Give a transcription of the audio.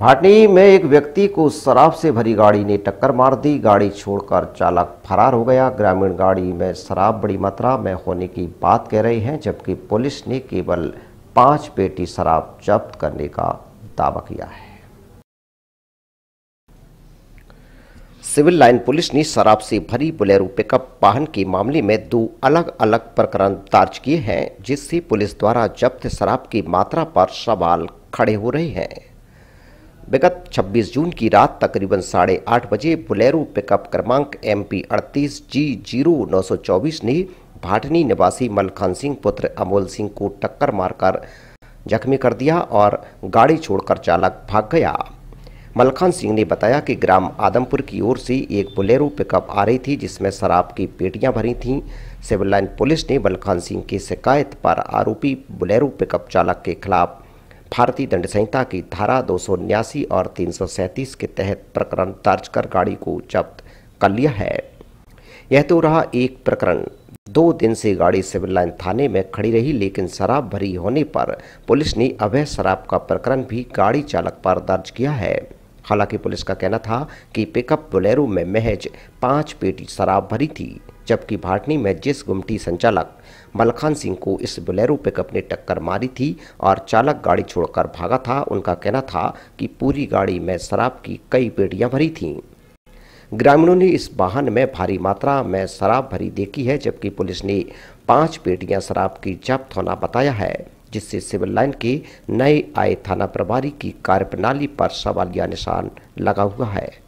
भाटनी में एक व्यक्ति को शराब से भरी गाड़ी ने टक्कर मार दी गाड़ी छोड़कर चालक फरार हो गया ग्रामीण गाड़ी में शराब बड़ी मात्रा में होने की बात कह रहे हैं जबकि पुलिस ने केवल पांच पेटी शराब जब्त करने का दावा किया है सिविल लाइन पुलिस ने शराब से भरी बुलेरो पिकअप वाहन के मामले में दो अलग अलग प्रकरण दर्ज किए हैं जिससे पुलिस द्वारा जब्त शराब की मात्रा पर सवाल खड़े हो रहे हैं विगत 26 जून की रात तकरीबन साढ़े आठ बजे बुलेरो पिकअप क्रमांक एम पी अड़तीस जी जीरो नौ सौ चौबीस ने भाटनी निवासी मलखान सिंह पुत्र अमोल सिंह को टक्कर मारकर जख्मी कर दिया और गाड़ी छोड़कर चालक भाग गया मलखान सिंह ने बताया कि ग्राम आदमपुर की ओर से एक बुलेरो पिकअप आ रही थी जिसमें शराब की पेटियां भरी थीं सिविल लाइन पुलिस ने मलखान सिंह की शिकायत पर आरोपी बुलेरो पिकअप चालक के खिलाफ भारतीय दंड संहिता की धारा दो और तीन के तहत प्रकरण दर्ज कर गाड़ी को जब्त कर लिया है यह तो रहा एक प्रकरण दो दिन से गाड़ी सिविल लाइन थाने में खड़ी रही लेकिन शराब भरी होने पर पुलिस ने अवैध शराब का प्रकरण भी गाड़ी चालक पर दर्ज किया है हालांकि पुलिस का कहना था कि पिकअप बोलेरो में महज पाँच पेटी शराब भरी थी जबकि भाटनी में जिस गुमटी संचालक मलखान सिंह को इस बोलेरो पिकअप ने टक्कर मारी थी और चालक गाड़ी छोड़कर भागा था उनका कहना था कि पूरी गाड़ी में शराब की कई पेटियां भरी थीं ग्रामीणों ने इस वाहन में भारी मात्रा में शराब भरी देखी है जबकि पुलिस ने पाँच पेटियां शराब की जब्त होना बताया है जिससे सिविल लाइन के नए आए थाना प्रभारी की कार्यप्रणाली पर सवालिया निशान लगा हुआ है